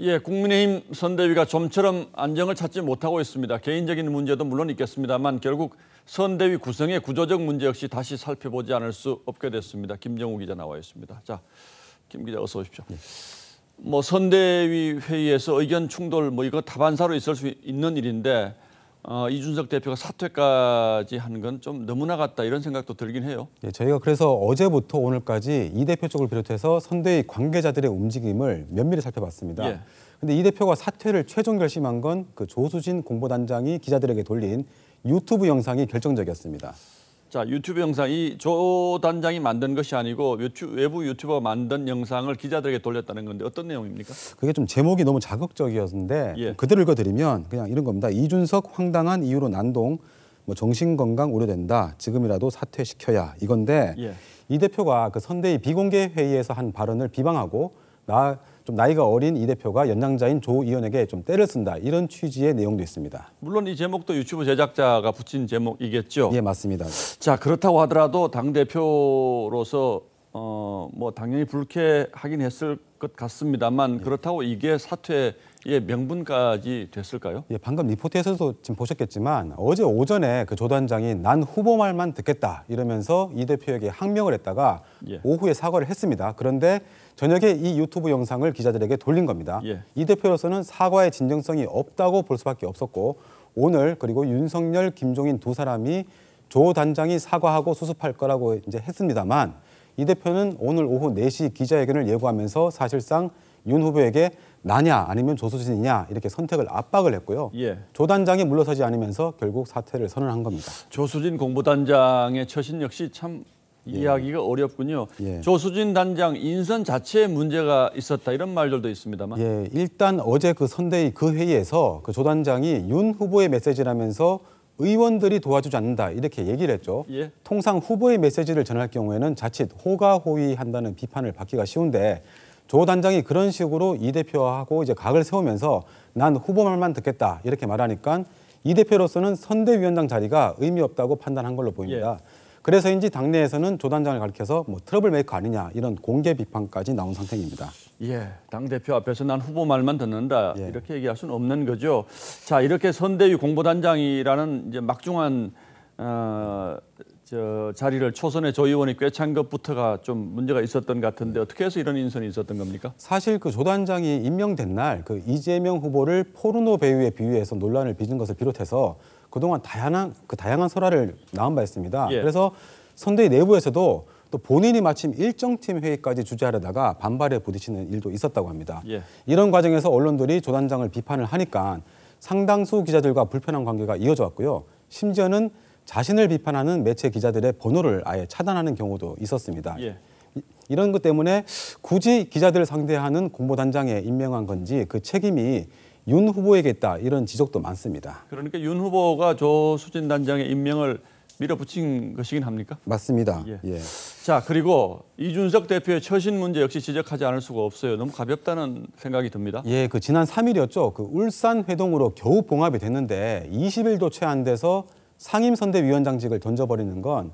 예, 국민의힘 선대위가 좀처럼 안정을 찾지 못하고 있습니다. 개인적인 문제도 물론 있겠습니다만 결국 선대위 구성의 구조적 문제 역시 다시 살펴보지 않을 수 없게 됐습니다. 김정우 기자 나와 있습니다. 자, 김 기자 어서 오십시오. 네. 뭐 선대위 회의에서 의견 충돌 뭐 이거 다반사로 있을 수 있는 일인데 어, 이준석 대표가 사퇴까지 하는 건 좀 너무나 갔다 이런 생각도 들긴 해요. 네, 저희가 그래서 어제부터 오늘까지 이 대표 쪽을 비롯해서 선대위 관계자들의 움직임을 면밀히 살펴봤습니다. 예. 근데 이 대표가 사퇴를 최종 결심한 건 그 조수진 공보단장이 기자들에게 돌린 유튜브 영상이 결정적이었습니다. 자 유튜브 영상 이조 단장이 만든 것이 아니고 유튜, 외부 유튜버가 만든 영상을 기자들에게 돌렸다는 건데 어떤 내용입니까? 그게 좀 제목이 너무 자극적이었는데 예. 그대로 읽어드리면 그냥 이런 겁니다. 이준석 황당한 이유로 난동 뭐 정신건강 우려된다 지금이라도 사퇴시켜야 이건데 예. 이 대표가 그 선대위 비공개 회의에서 한 발언을 비방하고 나좀 나이가 어린 이 대표가 연장자인 조 의원에게 좀 때를 쓴다 이런 취지의 내용도 있습니다. 물론 이 제목도 유튜브 제작자가 붙인 제목이겠죠. 예, 맞습니다. 자 그렇다고 하더라도 당 대표로서 어, 뭐 당연히 불쾌하긴 했을 것 같습니다만 예. 그렇다고 이게 사퇴의 명분까지 됐을까요? 예, 방금 리포트에서도 지금 보셨겠지만 어제 오전에 그 조단장이 난 후보 말만 듣겠다 이러면서 이 대표에게 항명을 했다가 예. 오후에 사과를 했습니다. 그런데 저녁에 이 유튜브 영상을 기자들에게 돌린 겁니다. 예. 이 대표로서는 사과의 진정성이 없다고 볼 수밖에 없었고 오늘 그리고 윤석열, 김종인 두 사람이 조 단장이 사과하고 수습할 거라고 이제 했습니다만 이 대표는 오늘 오후 4시 기자회견을 예고하면서 사실상 윤 후보에게 나냐 아니면 조수진이냐 이렇게 선택을 압박을 했고요. 예. 조단장이 물러서지 않으면서 결국 사퇴를 선언한 겁니다. 조수진 공보단장의 처신 역시 참 예. 이야기가 어렵군요. 예. 조수진 단장 인선 자체에 문제가 있었다 이런 말들도 있습니다만. 예, 일단 어제 그 선대위 그 회의에서 그 조단장이 윤 후보의 메시지라면서 의원들이 도와주지 않는다 이렇게 얘기를 했죠. 예. 통상 후보의 메시지를 전할 경우에는 자칫 호가호위한다는 비판을 받기가 쉬운데 조 단장이 그런 식으로 이 대표하고 이제 각을 세우면서 난 후보 말만 듣겠다 이렇게 말하니까 이 대표로서는 선대위원장 자리가 의미 없다고 판단한 걸로 보입니다. 예. 그래서인지 당내에서는 조단장을 가리켜서 뭐 트러블 메이커 아니냐 이런 공개 비판까지 나온 상태입니다. 예, 당 대표 앞에서 난 후보 말만 듣는다 예. 이렇게 얘기할 수는 없는 거죠. 자, 이렇게 선대위 공보단장이라는 이제 막중한 어, 저 자리를 초선의 조의원이 꿰찬 것부터가 좀 문제가 있었던 것 같은데 어떻게 해서 이런 인선이 있었던 겁니까? 사실 그 조단장이 임명된 날 그 이재명 후보를 포르노 배우에 비유해서 논란을 빚은 것을 비롯해서 그동안 다양한 그 다양한 설화를 나온 바 있습니다. 예. 그래서 선대위 내부에서도 또 본인이 마침 일정팀 회의까지 주재하려다가 반발에 부딪히는 일도 있었다고 합니다. 예. 이런 과정에서 언론들이 조단장을 비판을 하니까 상당수 기자들과 불편한 관계가 이어져 왔고요. 심지어는 자신을 비판하는 매체 기자들의 번호를 아예 차단하는 경우도 있었습니다. 예. 이런 것 때문에 굳이 기자들 상대하는 공보단장에 임명한 건지 그 책임이 윤 후보에게 있다 이런 지적도 많습니다. 그러니까 윤 후보가 조수진 단장의 임명을 밀어붙인 것이긴 합니까? 맞습니다. 예. 예. 자 그리고 이준석 대표의 처신 문제 역시 지적하지 않을 수가 없어요. 너무 가볍다는 생각이 듭니다. 예, 그 지난 3일이었죠. 그 울산 회동으로 겨우 봉합이 됐는데 20일도 채 안 돼서 상임선대위원장직을 던져버리는 건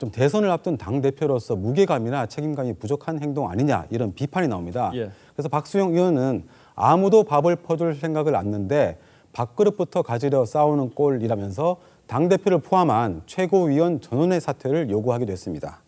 좀 대선을 앞둔 당 대표로서 무게감이나 책임감이 부족한 행동 아니냐 이런 비판이 나옵니다. 예. 그래서 박수영 의원은 아무도 밥을 퍼줄 생각을 않는데 밥그릇부터 가지려 싸우는 꼴이라면서 당 대표를 포함한 최고위원 전원의 사퇴를 요구하기도 했습니다.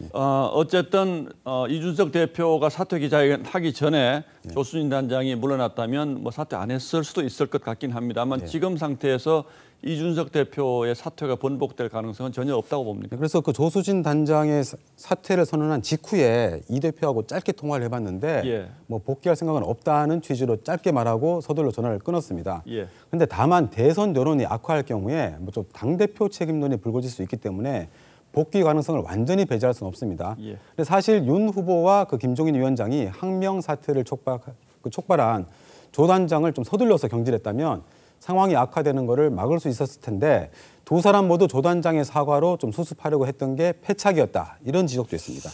네. 어, 어쨌든 어, 이준석 대표가 사퇴 기자회견 하기 전에 네. 조수진 단장이 물러났다면 뭐 사퇴 안 했을 수도 있을 것 같긴 합니다만 네. 지금 상태에서 이준석 대표의 사퇴가 번복될 가능성은 전혀 없다고 봅니다. 네, 그래서 그 조수진 단장의 사퇴를 선언한 직후에 이 대표하고 짧게 통화를 해봤는데 예. 뭐 복귀할 생각은 없다는 취지로 짧게 말하고 서둘러 전화를 끊었습니다. 그런데 예. 다만 대선 여론이 악화할 경우에 뭐 좀 당 대표 책임론이 불거질 수 있기 때문에 복귀 가능성을 완전히 배제할 수는 없습니다. 예. 근데 사실 윤 후보와 그 김종인 위원장이 항명 사태를 촉발, 그 촉발한 조단장을 좀 서둘러서 경질했다면 상황이 악화되는 것을 막을 수 있었을 텐데 두 사람 모두 조단장의 사과로 좀 수습하려고 했던 게 패착이었다 이런 지적도 있습니다.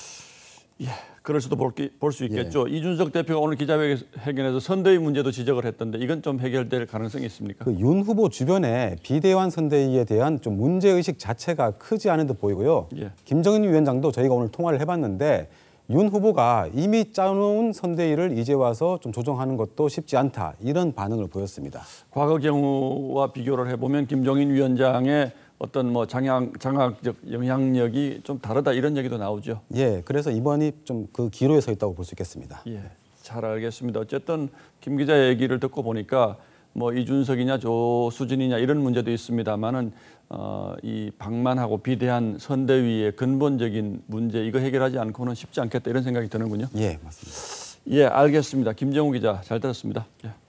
예, 그럴 수도 볼 수 있겠죠. 예. 이준석 대표가 오늘 기자회견에서 선대위 문제도 지적을 했던데 이건 좀 해결될 가능성이 있습니까? 그윤 후보 주변에 비대환 선대위에 대한 좀 문제 의식 자체가 크지 않은 듯 보이고요. 예. 김정인 위원장도 저희가 오늘 통화를 해봤는데 윤 후보가 이미 짜놓은 선대위를 이제 와서 좀 조정하는 것도 쉽지 않다 이런 반응을 보였습니다. 과거 경우와 비교를 해보면 김정인 위원장의 어떤 뭐 장향, 장학적 영향력이 좀 다르다 이런 얘기도 나오죠. 예, 그래서 이번이 좀 그 기로에 서 있다고 볼 수 있겠습니다. 예, 잘 알겠습니다. 어쨌든 김 기자 얘기를 듣고 보니까 뭐 이준석이냐 조수진이냐 이런 문제도 있습니다만은 어, 이 방만하고 비대한 선대위의 근본적인 문제 이거 해결하지 않고는 쉽지 않겠다 이런 생각이 드는군요. 예, 맞습니다. 예, 알겠습니다. 김정우 기자 잘 들었습니다. 예.